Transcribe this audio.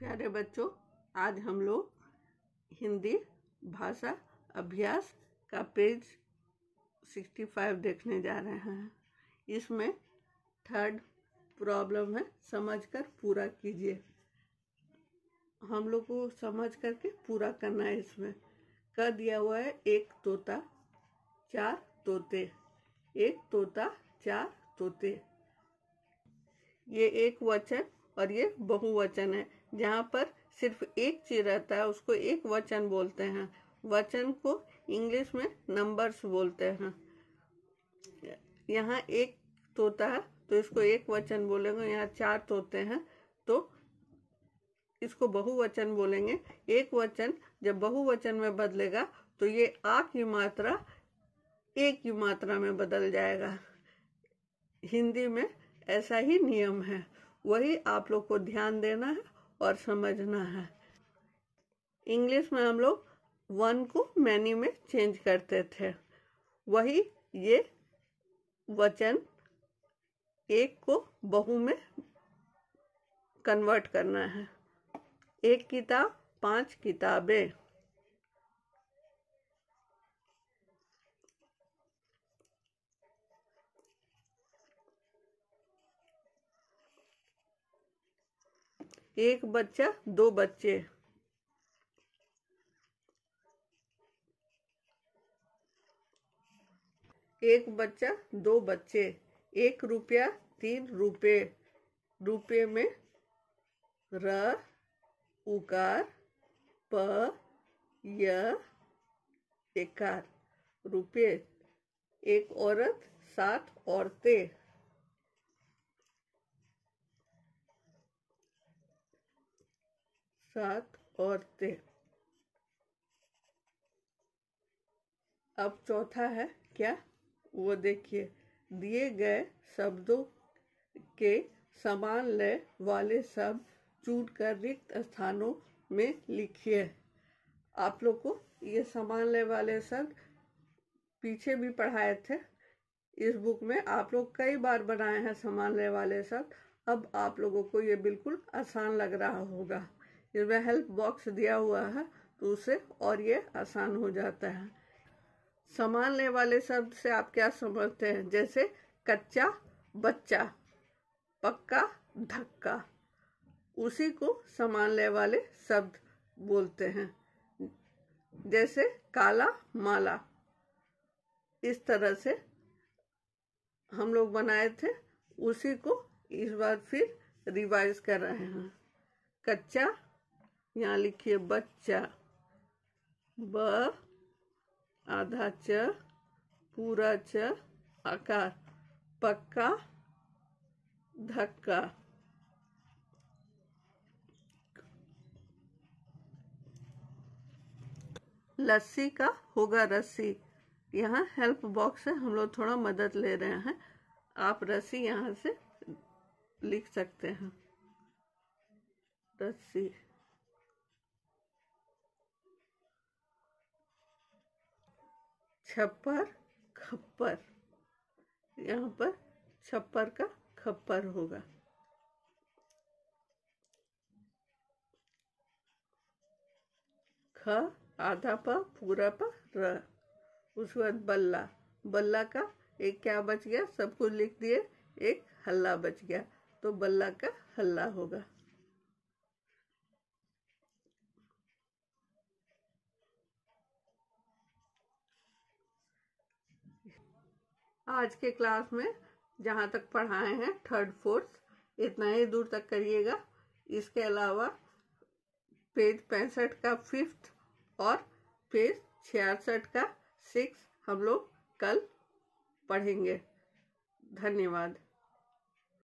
प्यारे बच्चों आज हम लोग हिंदी भाषा अभ्यास का पेज 65 देखने जा रहे हैं इसमें थर्ड प्रॉब्लम है समझकर पूरा कीजिए हम लोग को समझ करके पूरा करना है इसमें कर दिया हुआ है एक तोता चार तोते एक तोता चार तोते ये एक वचन और ये बहुवचन है जहाँ पर सिर्फ एक चीज रहता है उसको एक वचन बोलते हैं वचन को इंग्लिश में नंबर्स बोलते हैं यहाँ एक तोता है तो इसको एक वचन बोलेंगे यहाँ चार तोते हैं तो इसको बहुवचन बोलेंगे एक वचन जब बहुवचन में बदलेगा तो ये आ की मात्रा एक की मात्रा में बदल जाएगा हिंदी में ऐसा ही नियम है वही आप लोग को ध्यान देना है और समझना है इंग्लिश में हम लोग वन को मैनी में चेंज करते थे वही ये वचन एक को बहु में कन्वर्ट करना है एक किताब पांच किताबें एक बच्चा दो बच्चे एक बच्चा दो बच्चे एक रुपया तीन रुपये रुपये में र उकार प य एकार रुपये एक औरत सात औरतें सात औरतें अब चौथा है क्या वो देखिए दिए गए शब्दों के समान लय वाले शब्द चूट कर रिक्त स्थानों में लिखिए आप लोग को ये समान लय वाले शब्द पीछे भी पढ़ाए थे इस बुक में आप लोग कई बार बनाए हैं समान लय वाले शब्द अब आप लोगों को ये बिल्कुल आसान लग रहा होगा जिसमें हेल्प बॉक्स दिया हुआ है तो उसे और ये आसान हो जाता है संभालने वाले शब्द से आप क्या समझते हैं जैसे कच्चा बच्चा पक्का धक्का उसी को संभालने वाले शब्द बोलते हैं जैसे काला माला इस तरह से हम लोग बनाए थे उसी को इस बार फिर रिवाइज कर रहे हैं कच्चा यहाँ लिखिए बच्चा ब आधा च पूरा च आकार पक्का धक्का लस्सी का होगा रस्सी यहाँ हेल्प बॉक्स है हम लोग थोड़ा मदद ले रहे हैं आप रस्सी यहाँ से लिख सकते हैं रस्सी छप्पर खप्पर यहाँ पर छप्पर का खप्पर होगा ख आधा प पूरा प र उसके बाद बल्ला बल्ला का एक क्या बच गया सब कुछ लिख दिए एक हल्ला बच गया तो बल्ला का हल्ला होगा आज के क्लास में जहाँ तक पढ़ाए हैं थर्ड फोर्थ इतना ही दूर तक करिएगा इसके अलावा पेज पैंसठ का फिफ्थ और पेज छियासठ का सिक्स हम लोग कल पढ़ेंगे धन्यवाद